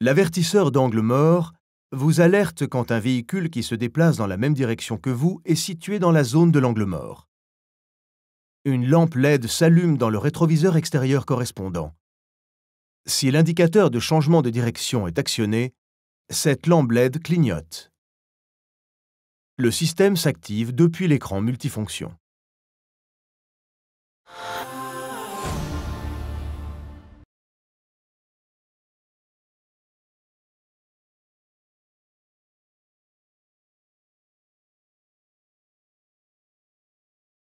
L'avertisseur d'angle mort vous alerte quand un véhicule qui se déplace dans la même direction que vous est situé dans la zone de l'angle mort. Une lampe LED s'allume dans le rétroviseur extérieur correspondant. Si l'indicateur de changement de direction est actionné, cette lampe LED clignote. Le système s'active depuis l'écran multifonction.